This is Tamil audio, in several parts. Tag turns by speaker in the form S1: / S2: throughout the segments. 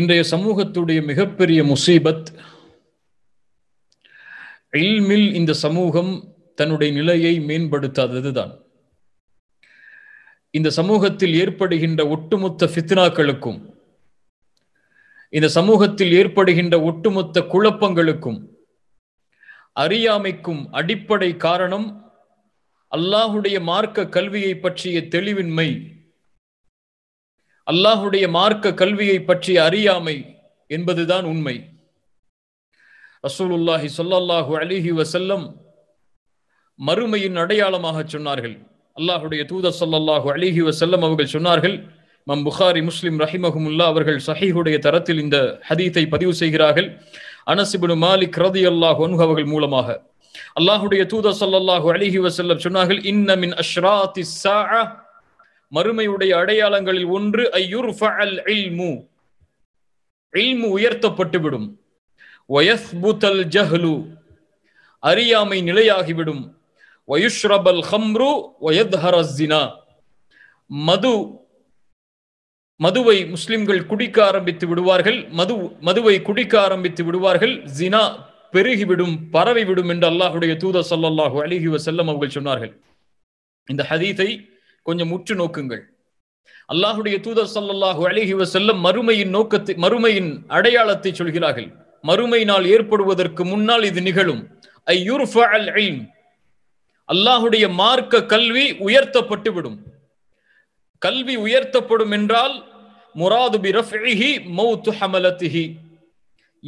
S1: இன்றைய சமூகத்துடைய மிகப்பெரிய முசீபத் இல்மில் இந்த சமூகம் தன்னுடைய நிலையை மேம்படுத்தாதது தான் இந்த சமூகத்தில் ஏற்படுகின்ற ஒட்டுமொத்த ஃபித்னாக்களுக்கும் இந்த சமூகத்தில் ஏற்படுகின்ற ஒட்டுமொத்த குழப்பங்களுக்கும் அறியாமைக்கும் அடிப்படை காரணம் அல்லாஹுடைய மார்க்க கல்வியை பற்றிய தெளிவின்மை அல்லாஹுடைய மார்க்க கல்வியை பற்றிய அறியாமை என்பதுதான் உண்மை ரசூலுல்லாஹி சொல்லல்லாஹு அலிஹி வசல்லம் மறுமையின் அடையாளமாக சொன்னார்கள் அல்லாஹுடைய தூத சொல்லல்லாஹு அலிஹி வசல்லம் அவர்கள் சொன்னார்கள் மம் புகாரி முஸ்லிம் ரஹிமஹமுல்லா அவர்கள் சஹீஹுடைய தரத்தில் இந்த ஹதீத்தை பதிவு செய்கிறார்கள் அனசிபுனு மாலிக் ரதி அல்லாஹ் அவர்கள் மூலமாக அல்லாஹுடைய தூத சொல்லல்லாஹு அலிஹி வசல்லம் சொன்னார்கள் இன்னமின் அஷ்ராத்தி மறுமையுடைய அடையாளங்களில் ஒன்று ஐயூர் இல்மு உயர்த்தப்பட்டுவிடும் வயஸ்புத்தல் ஜஹ்லு அறியாமை நிலையாகிவிடும் வயுஷ்ரபல் ஹம்ரு வயத்ஹரஸ்தினா மது மதுவை முஸ்லிம்கள் குடிக்க ஆரம்பித்து விடுவார்கள் மது மதுவை குடிக்க ஆரம்பித்து விடுவார்கள் ஜினா பெருகிவிடும் பரவிவிடும் என்று அல்லாஹுடைய தூத சொல்லாஹு அலிஹி வசல்லம் அவர்கள் சொன்னார்கள் இந்த ஹதீத்தை கொஞ்சம் முற்று நோக்குங்கள் அல்லாஹுடைய தூதர் சல்லாஹூ அழகி செல்லும் மறுமையின் நோக்கத்தை மறுமையின் அடையாளத்தை சொல்கிறார்கள் மறுமையினால் ஏற்படுவதற்கு முன்னால் இது நிகழும் அல்லாஹுடைய மார்க்க கல்வி உயர்த்தப்பட்டு விடும் கல்வி உயர்த்தப்படும் என்றால் முராது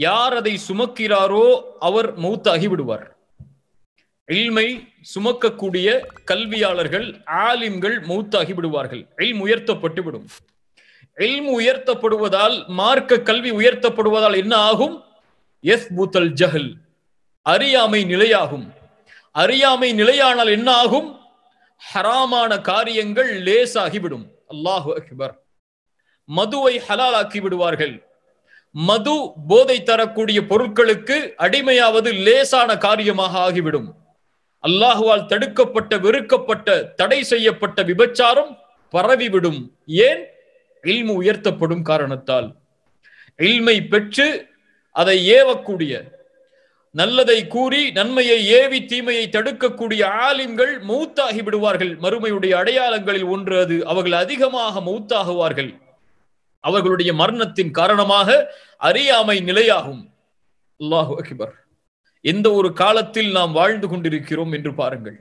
S1: யார் அதை சுமக்கிறாரோ அவர் மௌத்தாகி விடுவார் இல்மை சுமக்கக்கூடிய கல்வியாளர்கள் ஆலிம்கள் மௌத்தாகி விடுவார்கள் இல் உயர்த்தப்பட்டு விடும் இல்ம் உயர்த்தப்படுவதால் மார்க்க கல்வி உயர்த்தப்படுவதால் என்ன ஆகும் எஸ் பூத்தல் ஜஹல் அறியாமை நிலையாகும் அறியாமை நிலையானால் என்ன ஆகும் ஹராமான காரியங்கள் லேசாகிவிடும் அல்லாஹு அக்பர் மதுவை ஹலாலாக்கி விடுவார்கள் மது போதை தரக்கூடிய பொருட்களுக்கு அடிமையாவது லேசான காரியமாக ஆகிவிடும் அல்லாஹுவால் தடுக்கப்பட்ட வெறுக்கப்பட்ட தடை செய்யப்பட்ட விபச்சாரம் பரவிவிடும் ஏன் இல்மு உயர்த்தப்படும் காரணத்தால் இல்மை பெற்று அதை ஏவக்கூடிய நல்லதை கூறி நன்மையை ஏவி தீமையை தடுக்கக்கூடிய ஆலிம்கள் மௌத்தாகி விடுவார்கள் மறுமையுடைய அடையாளங்களில் ஒன்று அது அவர்கள் அதிகமாக மௌத்தாகுவார்கள் அவர்களுடைய மரணத்தின் காரணமாக அறியாமை நிலையாகும் அல்லாஹு அகிபர் எந்த ஒரு காலத்தில் நாம் வாழ்ந்து கொண்டிருக்கிறோம் என்று பாருங்கள்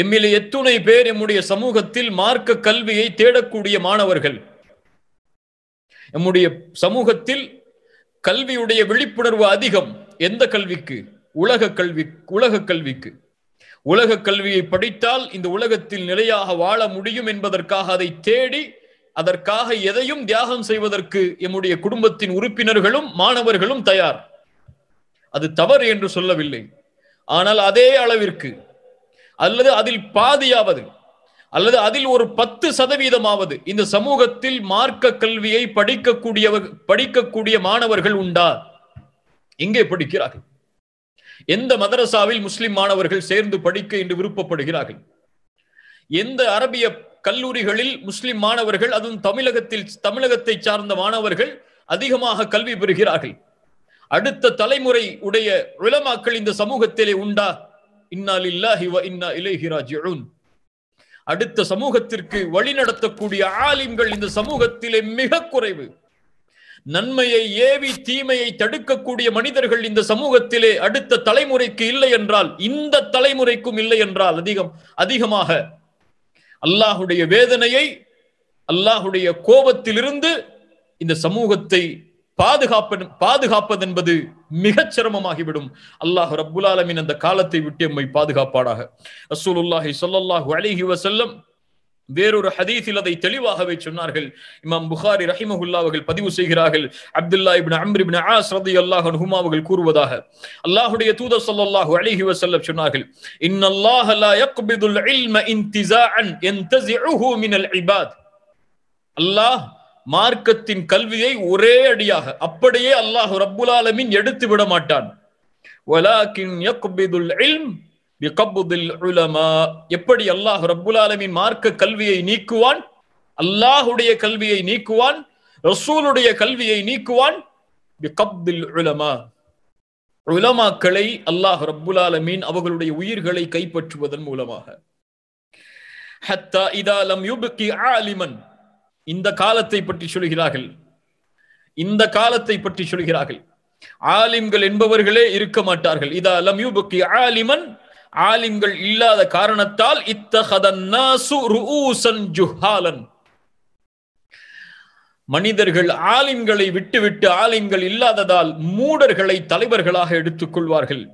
S1: எம்மிலே எத்துணை பேர் எம்முடைய சமூகத்தில் மார்க்க கல்வியை தேடக்கூடிய மாணவர்கள் எம்முடைய சமூகத்தில் கல்வியுடைய விழிப்புணர்வு அதிகம் எந்த கல்விக்கு உலக கல்வி உலக கல்விக்கு உலக கல்வியை படித்தால் இந்த உலகத்தில் நிலையாக வாழ முடியும் என்பதற்காக அதை தேடி அதற்காக எதையும் தியாகம் செய்வதற்கு எம்முடைய குடும்பத்தின் உறுப்பினர்களும் மாணவர்களும் தயார் அது தவறு என்று சொல்லவில்லை ஆனால் அதே அளவிற்கு அல்லது அதில் பாதியாவது அல்லது அதில் ஒரு பத்து சதவீதமாவது இந்த சமூகத்தில் மார்க்க கல்வியை படிக்கக்கூடிய படிக்கக்கூடிய மாணவர்கள் உண்டா எங்கே படிக்கிறார்கள் எந்த மதரசாவில் முஸ்லிம் மாணவர்கள் சேர்ந்து படிக்க என்று விருப்பப்படுகிறார்கள் எந்த அரபிய கல்லூரிகளில் முஸ்லிம் மாணவர்கள் அதுவும் தமிழகத்தில் தமிழகத்தை சார்ந்த மாணவர்கள் அதிகமாக கல்வி பெறுகிறார்கள் அடுத்த தலைமுறை உடைய உலமாக்கள் இந்த சமூகத்திலே உண்டா இன்னால் இல்லாஹி வ இன்னா இலேஹிராஜ் அடுத்த சமூகத்திற்கு வழி நடத்தக்கூடிய ஆலிம்கள் இந்த சமூகத்திலே மிக குறைவு நன்மையை ஏவி தீமையை தடுக்கக்கூடிய மனிதர்கள் இந்த சமூகத்திலே அடுத்த தலைமுறைக்கு இல்லை என்றால் இந்த தலைமுறைக்கும் இல்லை என்றால் அதிகம் அதிகமாக அல்லாஹுடைய வேதனையை அல்லாஹுடைய கோபத்திலிருந்து இந்த சமூகத்தை பாதுகாப்பது பாதுகாப்பது என்பது மிக சிரமமாகிவிடும் அல்லாஹ் ஆலமின் அந்த காலத்தை விட்டு எம்மை பாதுகாப்பாடாக அசூலுல்லாஹி சொல்லல்லாஹு அலிஹி வசல்லம் வேறொரு ஹதீஸில் அதை தெளிவாகவே சொன்னார்கள் இமாம் புகாரி ரஹிமஹுல்லா அவர்கள் பதிவு செய்கிறார்கள் அப்துல்லா இபின் அம்ரிபின் இபின் ஆஸ் ரதி அல்லாஹ் ஹுமா அவர்கள் கூறுவதாக அல்லாஹுடைய தூதர் சொல்லல்லாஹு அழகி வசல்ல சொன்னார்கள் இன்னல்லாஹ லா யக்பிதுல் இல்ம இபாத் அல்லாஹ் மார்க்கத்தின் கல்வியை ஒரே அடியாக அப்படியே அல்லாஹ் ரப்புல் ஆலமின் எடுத்து விட மாட்டான் எப்படி அல்லாஹ் ரப்புல் ஆலமின் மார்க்க கல்வியை நீக்குவான் அல்லாஹுடைய கல்வியை நீக்குவான் ரசூலுடைய கல்வியை நீக்குவான் உலமாக்களை அல்லாஹ் ரப்புல் ஆலமீன் அவர்களுடைய உயிர்களை கைப்பற்றுவதன் மூலமாக ஹத்தா இதாலம் லம் ஆலிமன் இந்த காலத்தை பற்றி சொல்கிறார்கள் இந்த காலத்தை பற்றி சொல்கிறார்கள் ஆலிம்கள் என்பவர்களே இருக்க மாட்டார்கள் இதா லம் ஆலிமன் ஆலிம்கள் இல்லாத காரணத்தால் ஜுஹாலன் மனிதர்கள் ஆலிம்களை விட்டுவிட்டு ஆலிம்கள் இல்லாததால் மூடர்களை தலைவர்களாக எடுத்துக் கொள்வார்கள்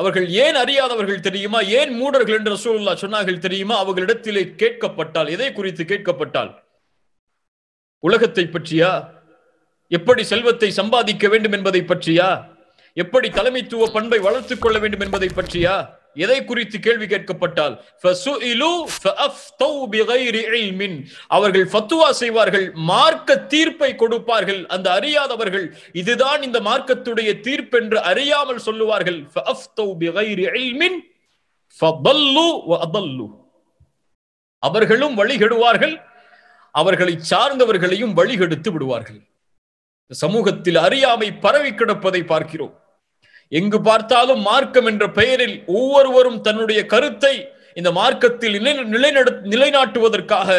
S1: அவர்கள் ஏன் அறியாதவர்கள் தெரியுமா ஏன் மூடர்கள் என்று ரசூலுல்லா சொன்னார்கள் தெரியுமா அவர்களிடத்திலே கேட்கப்பட்டால் எதை குறித்து கேட்கப்பட்டால் உலகத்தை பற்றியா எப்படி செல்வத்தை சம்பாதிக்க வேண்டும் என்பதை பற்றியா எப்படி தலைமைத்துவ பண்பை வளர்த்துக் கொள்ள வேண்டும் என்பதை பற்றியா எதை குறித்து கேள்வி கேட்கப்பட்டால் அவர்கள் ஃபத்துவா செய்வார்கள் மார்க்க தீர்ப்பை கொடுப்பார்கள் அந்த அறியாதவர்கள் இதுதான் இந்த மார்க்கத்துடைய தீர்ப்பு என்று அறியாமல் சொல்லுவார்கள் அவர்களும் வழிகெடுவார்கள் அவர்களை சார்ந்தவர்களையும் வழிகெடுத்து விடுவார்கள் சமூகத்தில் அறியாமை பரவி கிடப்பதை பார்க்கிறோம் எங்கு பார்த்தாலும் மார்க்கம் என்ற பெயரில் ஒவ்வொருவரும் தன்னுடைய கருத்தை இந்த மார்க்கத்தில் நிலைநட நிலைநாட்டுவதற்காக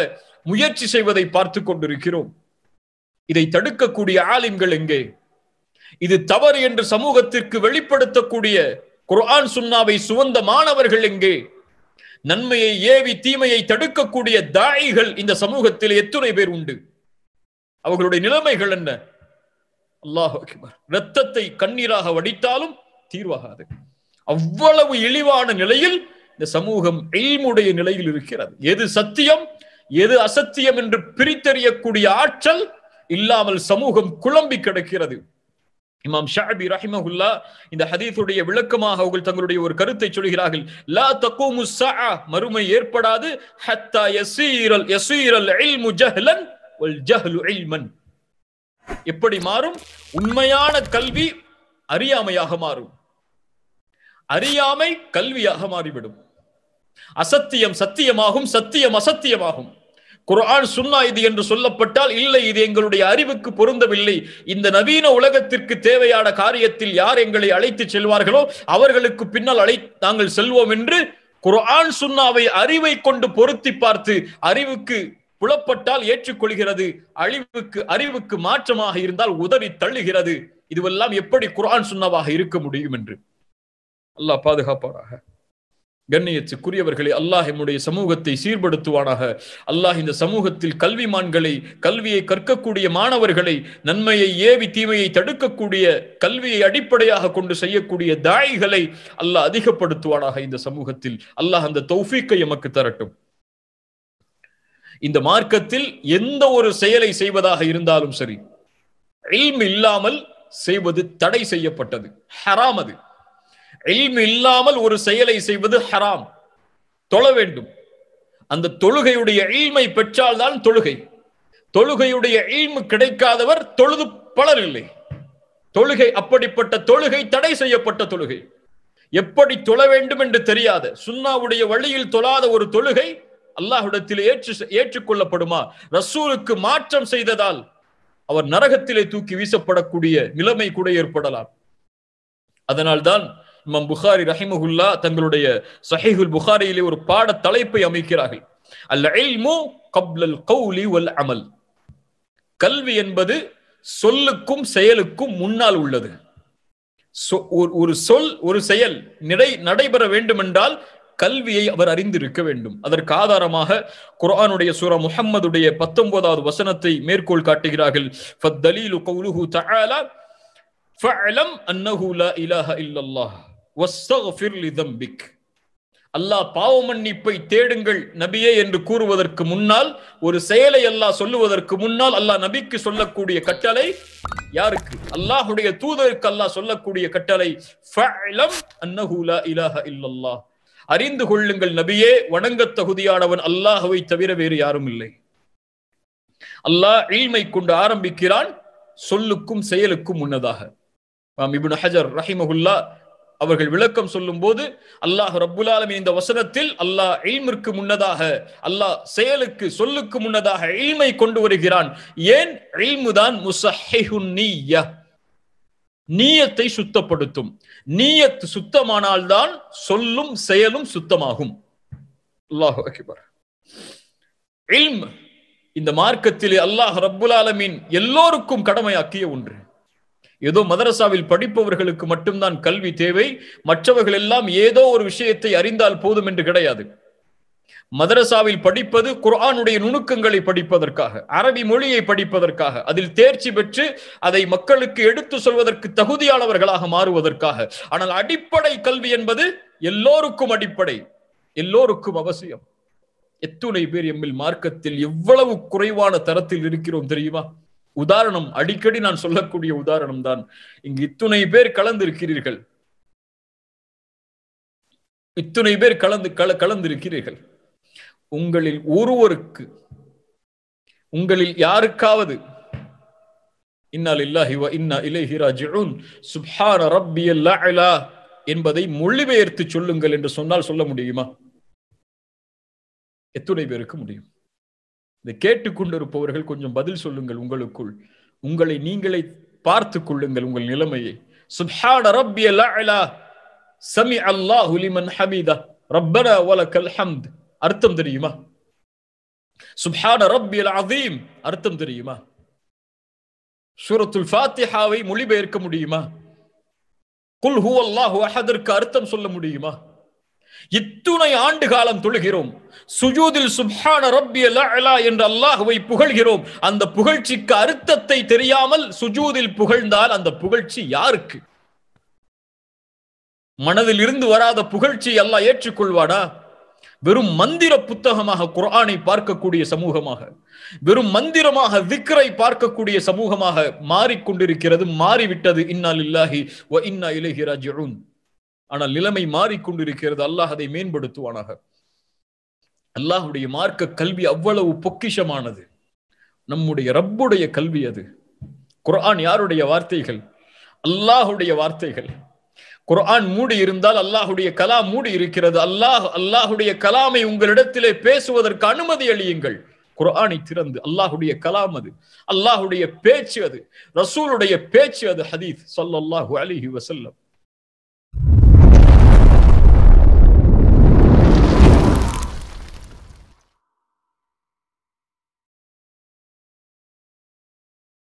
S1: முயற்சி செய்வதை பார்த்து கொண்டிருக்கிறோம் இதை தடுக்கக்கூடிய ஆலிம்கள் எங்கே இது தவறு என்று சமூகத்திற்கு வெளிப்படுத்தக்கூடிய குர்ஆன் சுன்னாவை சுவந்த மாணவர்கள் எங்கே நன்மையை ஏவி தீமையை தடுக்கக்கூடிய தாயிகள் இந்த சமூகத்தில் எத்தனை பேர் உண்டு அவர்களுடைய நிலைமைகள் என்ன அக்பர் ரத்தத்தை கண்ணீராக வடித்தாலும் தீர்வாகாது அவ்வளவு இழிவான நிலையில் இந்த சமூகம் எய்முடைய நிலையில் இருக்கிறது எது சத்தியம் எது அசத்தியம் என்று பிரித்தறியக்கூடிய ஆற்றல் இல்லாமல் சமூகம் குழம்பி கிடக்கிறது இமாம் ஷாபி ரஹிமஹுல்லா இந்த ஹதீஸுடைய விளக்கமாக அவர்கள் தங்களுடைய ஒரு கருத்தை சொல்கிறார்கள் லா தக்கூமு மறுமை ஏற்படாது ஹத்தா யஸீரல் யஸீரல் இல்மு ஜஹ்லன் ஜஹ்லு எப்படி மாறும் உண்மையான கல்வி அறியாமையாக மாறும் அறியாமை கல்வியாக மாறிவிடும் அசத்தியம் சத்தியமாகும் சத்தியம் அசத்தியமாகும் குரான் சுன்னா இது என்று சொல்லப்பட்டால் இல்லை இது எங்களுடைய அறிவுக்கு பொருந்தவில்லை இந்த நவீன உலகத்திற்கு தேவையான காரியத்தில் யார் எங்களை அழைத்து செல்வார்களோ அவர்களுக்கு பின்னால் அழை நாங்கள் செல்வோம் என்று குரான் சுன்னாவை அறிவை கொண்டு பொருத்தி பார்த்து அறிவுக்கு புலப்பட்டால் ஏற்றுக்கொள்கிறது அழிவுக்கு அறிவுக்கு மாற்றமாக இருந்தால் உதவி தள்ளுகிறது இதுவெல்லாம் எப்படி குரான் சுண்ணாவாக இருக்க முடியும் என்று அல்லாஹ் பாதுகாப்பாராக கண்ணியத்துக்குரியவர்களே அல்லாஹ் என்னுடைய சமூகத்தை சீர்படுத்துவானாக அல்லாஹ் இந்த சமூகத்தில் கல்விமான்களை கல்வியை கற்கக்கூடிய மாணவர்களை நன்மையை ஏவி தீமையை தடுக்கக்கூடிய கல்வியை அடிப்படையாக கொண்டு செய்யக்கூடிய தாய்களை அல்லாஹ் அதிகப்படுத்துவானாக இந்த சமூகத்தில் அல்லாஹ் அந்த தௌஃபீக்கை எமக்கு தரட்டும் இந்த மார்க்கத்தில் எந்த ஒரு செயலை செய்வதாக இருந்தாலும் சரி இல்ம் இல்லாமல் செய்வது தடை செய்யப்பட்டது ஹராம் அது இல்ம் இல்லாமல் ஒரு செயலை செய்வது ஹராம் தொழ வேண்டும் அந்த தொழுகையுடைய இல்மை பெற்றால்தான் தொழுகை தொழுகையுடைய இல்மு கிடைக்காதவர் தொழுது பலர் இல்லை தொழுகை அப்படிப்பட்ட தொழுகை தடை செய்யப்பட்ட தொழுகை எப்படி தொழ வேண்டும் என்று தெரியாத சுண்ணாவுடைய வழியில் தொழாத ஒரு தொழுகை அல்லாஹுடத்தில் ஏற்று ஏற்றுக்கொள்ளப்படுமா ரசூலுக்கு மாற்றம் செய்ததால் அவர் நரகத்திலே தூக்கி வீசப்படக்கூடிய நிலைமை கூட ஏற்படலாம் அதனால்தான் இமாம் புகாரி ரஹிமஹுல்லா தங்களுடைய சஹிஹுல் புகாரியிலே ஒரு பாட தலைப்பை அமைக்கிறார்கள் அல் இல்மு கப்லல் கௌலி வல் அமல் கல்வி என்பது சொல்லுக்கும் செயலுக்கும் முன்னால் உள்ளது ஒரு சொல் ஒரு செயல் நடை நடைபெற வேண்டும் என்றால் கல்வியை அவர் அறிந்திருக்க வேண்டும் அதற்கு ஆதாரமாக குரானுடைய சூரா முஹம்மதுடைய பத்தொன்பதாவது வசனத்தை மேற்கோள் காட்டுகிறார்கள் ஃபத்தலீலு கௌலுஹு தஆலா ஃபஅலம் அன்னஹு லா இலாஹ இல்லல்லாஹ் அல்லாஹ் பாவ மன்னிப்பை தேடுங்கள் நபியே என்று கூறுவதற்கு முன்னால் ஒரு செயலை அல்லாஹ் சொல்லுவதற்கு முன்னால் அல்லாஹ் நபிக்கு சொல்லக்கூடிய கட்டளை யாருக்கு அல்லாஹுடைய தூதருக்கு அல்லாஹ் சொல்லக்கூடிய கட்டளை ஃபஅலம் அன்னஹு லா இல்லல்லாஹ் அறிந்து கொள்ளுங்கள் நபியே வணங்க தகுதியானவன் அல்லாஹவை தவிர வேறு யாரும் இல்லை அல்லாஹ் ஈழ்மை கொண்டு ஆரம்பிக்கிறான் சொல்லுக்கும் செயலுக்கும் முன்னதாக இபுன் ஹஜர் ரஹிமகுல்லா அவர்கள் விளக்கம் சொல்லும் போது அல்லாஹ் ரபுல்லாலமி இந்த வசனத்தில் அல்லாஹ் எய்மிற்கு முன்னதாக அல்லாஹ் செயலுக்கு சொல்லுக்கு முன்னதாக எய்மை கொண்டு வருகிறான் ஏன் எய்முதான் நீயத்தை சுத்தப்படுத்தும் நீயத் சுத்தமானால்தான் சொல்லும் செயலும் சுத்தமாகும் இந்த மார்க்கத்திலே அல்லாஹ் ரப்புல் ஆலமீன் எல்லோருக்கும் கடமையாக்கிய ஒன்று ஏதோ மதரசாவில் படிப்பவர்களுக்கு மட்டும்தான் கல்வி தேவை மற்றவர்கள் எல்லாம் ஏதோ ஒரு விஷயத்தை அறிந்தால் போதும் என்று கிடையாது மதரசாவில் படிப்பது குர்ஆனுடைய நுணுக்கங்களை படிப்பதற்காக அரபி மொழியை படிப்பதற்காக அதில் தேர்ச்சி பெற்று அதை மக்களுக்கு எடுத்து சொல்வதற்கு தகுதியானவர்களாக மாறுவதற்காக ஆனால் அடிப்படை கல்வி என்பது எல்லோருக்கும் அடிப்படை எல்லோருக்கும் அவசியம் எத்துணை பேர் எம்மில் மார்க்கத்தில் எவ்வளவு குறைவான தரத்தில் இருக்கிறோம் தெரியுமா உதாரணம் அடிக்கடி நான் சொல்லக்கூடிய உதாரணம் தான் இங்கு இத்துணை பேர் கலந்திருக்கிறீர்கள் இத்துணை பேர் கலந்து கல கலந்திருக்கிறீர்கள் உங்களில் ஒருவருக்கு உங்களில் யாருக்காவது இல்லாஹி என்பதை மொழிபெயர்த்து சொல்லுங்கள் என்று சொன்னால் சொல்ல முடியுமா எத்துணை பேருக்கு முடியும் இதை கேட்டுக்கொண்டிருப்பவர்கள் கொஞ்சம் பதில் சொல்லுங்கள் உங்களுக்குள் உங்களை நீங்களே பார்த்து கொள்ளுங்கள் உங்கள் நிலைமையை சுப்ஹான ரப்பியல் லஅலா சமி அல்லாஹு ஹமீதா ரப்பனா ஹம்த் அர்த்தம் தெரியுமா சுப்ஹான ரப்பியல் அதீம் அர்த்தம் தெரியுமா சூரத்துல் ஃபாத்திஹாவை மொழிபெயர்க்க முடியுமா குல் அல்லாஹு அஹதற்கு அர்த்தம் சொல்ல முடியுமா இத்துணை ஆண்டு காலம் தொழுகிறோம் சுஜூதில் சுப்ஹான ரப்பி அலா என்று அல்லாஹுவை புகழ்கிறோம் அந்த புகழ்ச்சிக்கு அர்த்தத்தை தெரியாமல் சுஜூதில் புகழ்ந்தால் அந்த புகழ்ச்சி யாருக்கு மனதில் இருந்து வராத புகழ்ச்சி அல்லாஹ் ஏற்றுக்கொள்வாடா வெறும் மந்திர புத்தகமாக குரானை பார்க்கக்கூடிய சமூகமாக வெறும் மந்திரமாக விக்கரை பார்க்கக்கூடிய சமூகமாக மாறிக்கொண்டிருக்கிறது மாறிவிட்டது இன்னால் இல்லாஹி வ இன்னா இலஹி ராஜிஉன் ஆனால் நிலைமை மாறிக்கொண்டிருக்கிறது அல்லாஹ் அதை மேம்படுத்துவானாக அல்லாஹுடைய மார்க்க கல்வி அவ்வளவு பொக்கிஷமானது நம்முடைய ரப்புடைய கல்வி அது குரான் யாருடைய வார்த்தைகள் அல்லாஹுடைய வார்த்தைகள் குர்ஆன் மூடி இருந்தால் அல்லாஹுடைய கலா மூடி இருக்கிறது அல்லாஹ் அல்லாஹுடைய கலாமை உங்களிடத்திலே பேசுவதற்கு அனுமதி அளியுங்கள் குரானை திறந்து அல்லாஹுடைய கலாம் அது அல்லாஹுடைய பேச்சு அது ரசூலுடைய பேச்சு அது ஹதீத் சொல்லல்லாஹு அலிஹி வசல்லம்